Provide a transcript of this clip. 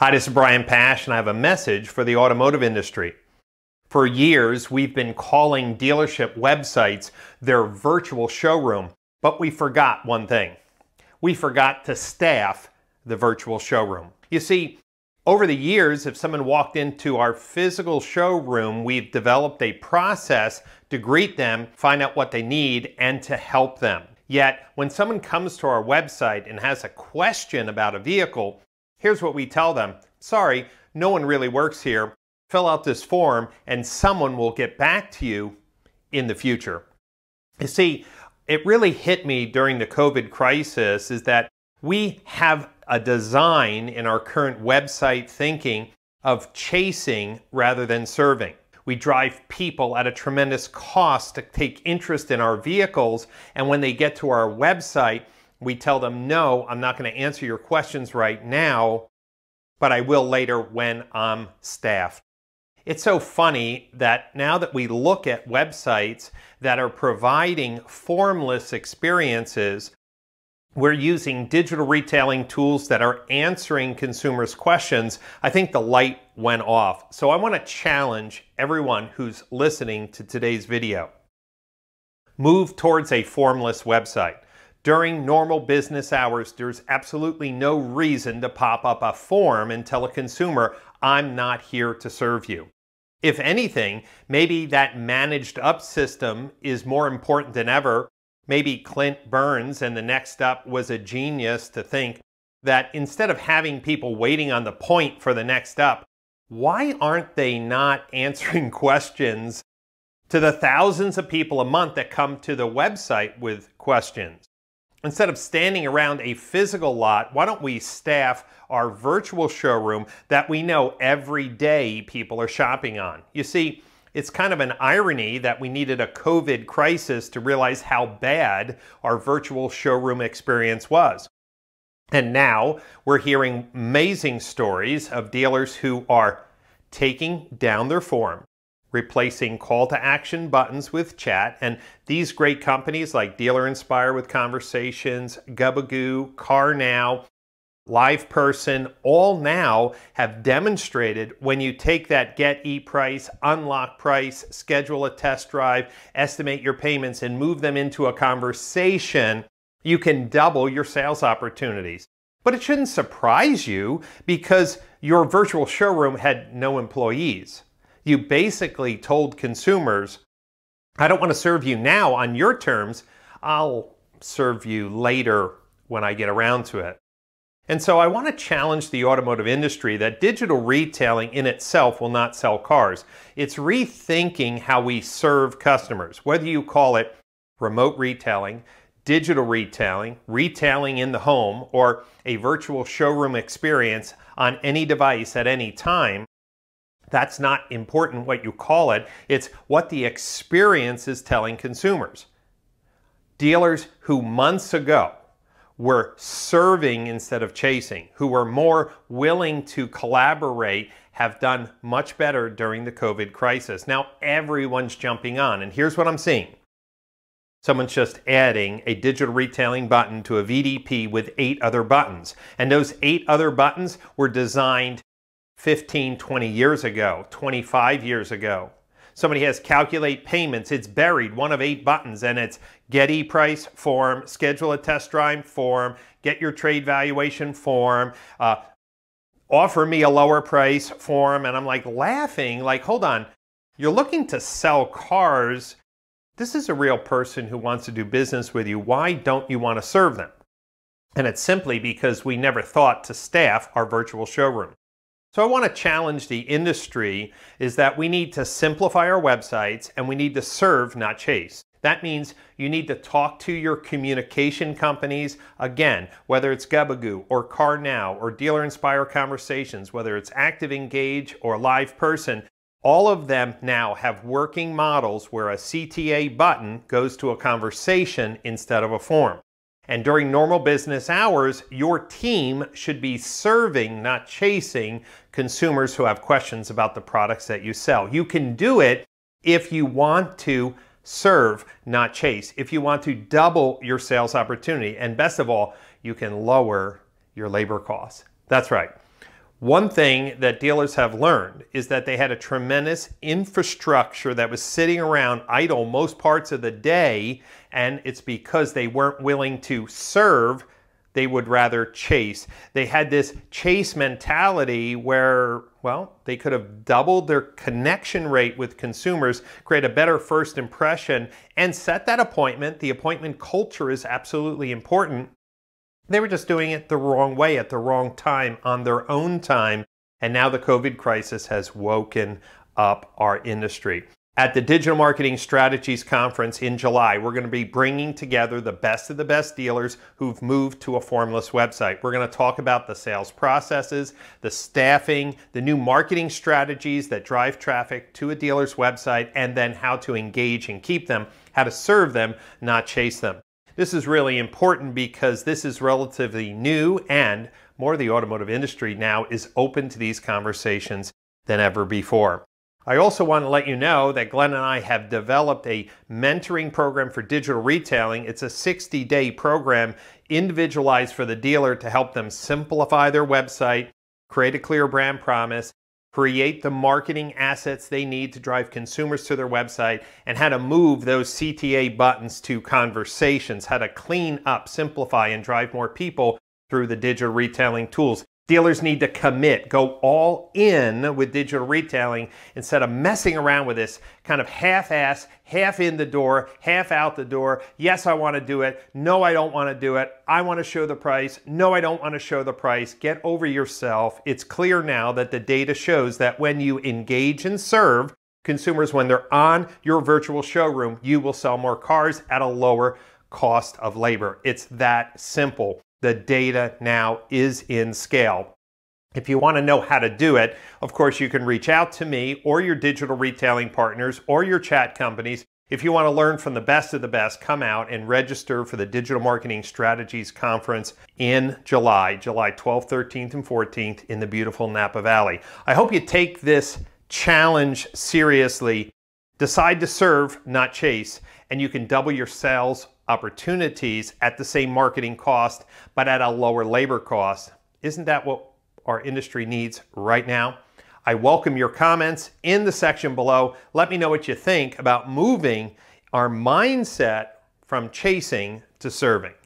Hi, this is Brian Pash, and I have a message for the automotive industry. For years, we've been calling dealership websites their virtual showroom, but we forgot one thing. We forgot to staff the virtual showroom. You see, over the years, if someone walked into our physical showroom, we've developed a process to greet them, find out what they need, and to help them. Yet, when someone comes to our website and has a question about a vehicle, Here's what we tell them. Sorry, no one really works here. Fill out this form and someone will get back to you in the future. You see, it really hit me during the COVID crisis is that we have a design in our current website thinking of chasing rather than serving. We drive people at a tremendous cost to take interest in our vehicles, and when they get to our website, we tell them, no, I'm not going to answer your questions right now, but I will later when I'm staffed. It's so funny that now that we look at websites that are providing formless experiences, we're using digital retailing tools that are answering consumers' questions. I think the light went off. So I want to challenge everyone who's listening to today's video. Move towards a formless website during normal business hours, there's absolutely no reason to pop up a form and tell a consumer, I'm not here to serve you. If anything, maybe that managed up system is more important than ever. Maybe Clint Burns and the next up was a genius to think that instead of having people waiting on the point for the next up, why aren't they not answering questions to the thousands of people a month that come to the website with questions? Instead of standing around a physical lot, why don't we staff our virtual showroom that we know every day people are shopping on? You see, it's kind of an irony that we needed a COVID crisis to realize how bad our virtual showroom experience was. And now we're hearing amazing stories of dealers who are taking down their form, replacing call to action buttons with chat. And these great companies like Dealer Inspire with Conversations, Gubagoo, CarNow, Live Person, all now have demonstrated when you take that get e price, unlock price, schedule a test drive, estimate your payments, and move them into a conversation, you can double your sales opportunities. But it shouldn't surprise you because your virtual showroom had no employees you basically told consumers, I don't want to serve you now on your terms. I'll serve you later when I get around to it. And so I want to challenge the automotive industry that digital retailing in itself will not sell cars. It's rethinking how we serve customers, whether you call it remote retailing, digital retailing, retailing in the home, or a virtual showroom experience on any device at any time. That's not important what you call it, it's what the experience is telling consumers. Dealers who months ago were serving instead of chasing, who were more willing to collaborate, have done much better during the COVID crisis. Now everyone's jumping on, and here's what I'm seeing. Someone's just adding a digital retailing button to a VDP with eight other buttons. And those eight other buttons were designed 15, 20 years ago, 25 years ago. Somebody has calculate payments. It's buried, one of eight buttons, and it's get e-price form, schedule a test drive form, get your trade valuation form, uh, offer me a lower price form. And I'm like laughing, like, hold on, you're looking to sell cars. This is a real person who wants to do business with you. Why don't you want to serve them? And it's simply because we never thought to staff our virtual showroom. So I want to challenge the industry is that we need to simplify our websites and we need to serve, not chase. That means you need to talk to your communication companies again, whether it's Gabagoo or CarNow or Dealer Inspire Conversations, whether it's Active Engage or Live Person. All of them now have working models where a CTA button goes to a conversation instead of a form. And during normal business hours, your team should be serving, not chasing, consumers who have questions about the products that you sell. You can do it if you want to serve, not chase, if you want to double your sales opportunity. And best of all, you can lower your labor costs. That's right. One thing that dealers have learned is that they had a tremendous infrastructure that was sitting around idle most parts of the day, and it's because they weren't willing to serve, they would rather chase. They had this chase mentality where, well, they could have doubled their connection rate with consumers, create a better first impression, and set that appointment. The appointment culture is absolutely important they were just doing it the wrong way at the wrong time on their own time. And now the COVID crisis has woken up our industry. At the Digital Marketing Strategies Conference in July, we're going to be bringing together the best of the best dealers who've moved to a formless website. We're going to talk about the sales processes, the staffing, the new marketing strategies that drive traffic to a dealer's website, and then how to engage and keep them, how to serve them, not chase them. This is really important because this is relatively new and more the automotive industry now is open to these conversations than ever before. I also want to let you know that Glenn and I have developed a mentoring program for digital retailing. It's a 60 day program individualized for the dealer to help them simplify their website, create a clear brand promise, create the marketing assets they need to drive consumers to their website, and how to move those CTA buttons to conversations, how to clean up, simplify, and drive more people through the digital retailing tools. Dealers need to commit, go all in with digital retailing instead of messing around with this kind of half ass, half in the door, half out the door. Yes, I want to do it. No, I don't want to do it. I want to show the price. No, I don't want to show the price. Get over yourself. It's clear now that the data shows that when you engage and serve consumers when they're on your virtual showroom, you will sell more cars at a lower cost of labor. It's that simple. The data now is in scale. If you want to know how to do it, of course, you can reach out to me or your digital retailing partners or your chat companies. If you want to learn from the best of the best, come out and register for the Digital Marketing Strategies Conference in July, July 12th, 13th, and 14th in the beautiful Napa Valley. I hope you take this challenge seriously. Decide to serve, not chase, and you can double your sales opportunities at the same marketing cost, but at a lower labor cost. Isn't that what our industry needs right now? I welcome your comments in the section below. Let me know what you think about moving our mindset from chasing to serving.